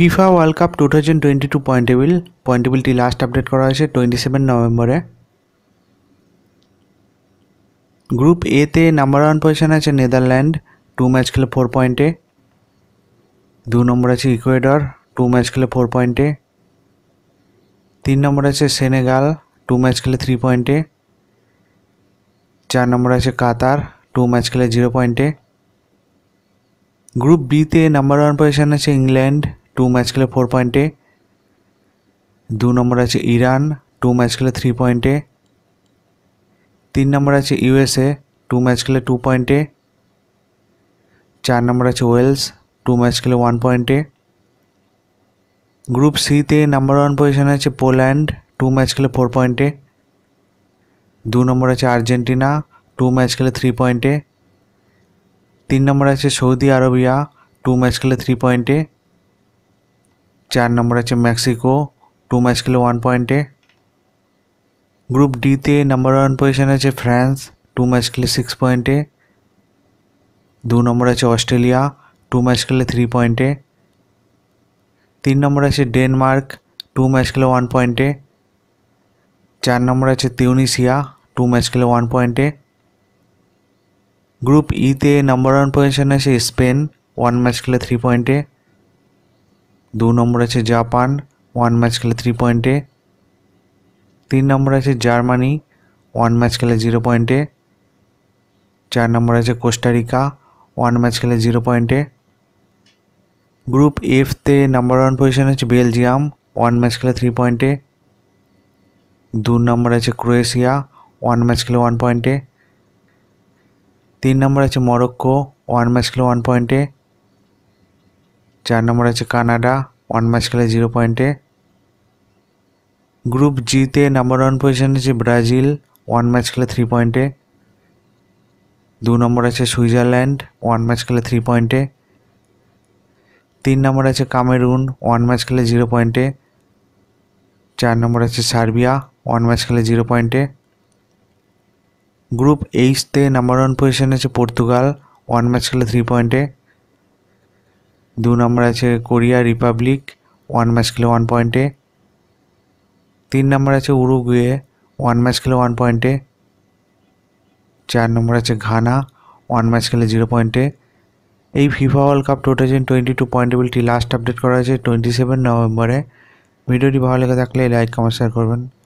FIFA world cup two thousand twenty two point table point টেবিলটি last update করা হয়েছে twenty seven নভেম্বরে group এতে নাম্বার ওয়ান পজিশন আছে নেদারল্যান্ড টু ম্যাচ খেলে ফোর পয়েন্টে দু নম্বর আছে ইকুয়েডর টু ম্যাচ খেলে ফোর পয়েন্টে তিন নম্বর আছে সেনেগাল টু ম্যাচ খেলে থ্রি পয়েন্টে চার নম্বর আছে কাতার টু ম্যাচ খেলে জিরো পয়েন্টে গ্রুপ বিতে নাম্বার ওয়ান পজিশন আছে ইংল্যান্ড টু ম্যাচ খেলে ফোর পয়েন্টে দু নম্বর আছে ইরান টু ম্যাচ খেলে থ্রি পয়েন্টে তিন নম্বর আছে ইউএসএ টু ম্যাচ খেলে টু পয়েন্টে চার নম্বর আছে ওয়েলস টু ম্যাচ খেলে ওয়ান পয়েন্টে গ্রুপ সিতে নাম্বার ওয়ান পজিশানে আছে পোল্যান্ড টু ম্যাচ খেলে ফোর পয়েন্টে দু নম্বর আছে আর্জেন্টিনা টু ম্যাচ খেলে থ্রি পয়েন্টে তিন নম্বর আছে সৌদি আরবিয়া টু ম্যাচ খেলে থ্রি পয়েন্টে चार नम्बर आज मैक्सिको टू मैच खेले वन पॉइंट ग्रुप डी ते नम्बर वन पजिशन आज फ्रांस टू मैच खेले सिक्स पॉइंट दो नम्बर आज अस्ट्रेलिया टू मैच खेले थ्री पॉइंट तीन नम्बर आज डेनमार्क टू मैच खेले वन पॉइंटे चार नम्बर आज तिउनिसिया टू मैच खेले वन पॉइंट ग्रुप इ ते नम्बर वन पजिशन आज स्पेन वन मैच खेले थ्री पॉइंट দু নম্বর আছে জাপান ওয়ান ম্যাচ খেলে থ্রি পয়েন্টে তিন নম্বর আছে জার্মানি ওয়ান ম্যাচ খেলে জিরো পয়েন্টে চার নম্বর আছে কোস্টারিকা ওয়ান ম্যাচ খেলে জিরো পয়েন্টে গ্রুপ এফতে নাম্বার ওয়ান পজিশন আছে বেলজিয়াম ওয়ান ম্যাচ খেলে থ্রি পয়েন্টে দু নম্বর আছে ক্রোয়েশিয়া ওয়ান ম্যাচ খেলে ওয়ান পয়েন্টে তিন নম্বর আছে মরক্কো ওয়ান ম্যাচ খেলে ওয়ান পয়েন্টে চার নম্বর আছে কানাডা ওয়ান ম্যাচ খেলে জিরো পয়েন্টে গ্রুপ জিতে নাম্বার ওয়ান পজিশন আছে ব্রাজিল ওয়ান ম্যাচ খেলে থ্রি পয়েন্টে দু নম্বর আছে সুইজারল্যান্ড ওয়ান ম্যাচ খেলে থ্রি পয়েন্টে তিন নম্বর আছে কামেরুন ওয়ান ম্যাচ খেলে জিরো পয়েন্টে চার নম্বর আছে সার্বিয়া ওয়ান ম্যাচ খেলে জিরো পয়েন্টে গ্রুপ এইচতে নাম্বার ওয়ান পজিশন আছে পর্তুগাল ওয়ান ম্যাচ খেলে থ্রি পয়েন্টে দু নম্বর আছে কোরিয়া রিপাবলিক ওয়ান ম্যাচ খেলে ওয়ান পয়েন্টে তিন নম্বর আছে উরুগুয়ে ওয়ান ম্যাচ খেলে ওয়ান পয়েন্টে চার নম্বর আছে ঘানা ওয়ান ম্যাচ খেলে জিরো পয়েন্টে এই FIFA world cup two thousand twenty two point টেবিলটি লাস্ট আপডেট করা হয়েছে টোয়েন্টি সেভেন নভেম্বরে ভিডিওটি ভালো লেগে থাকলে লাইক কমেন্ট শেয়ার করবেন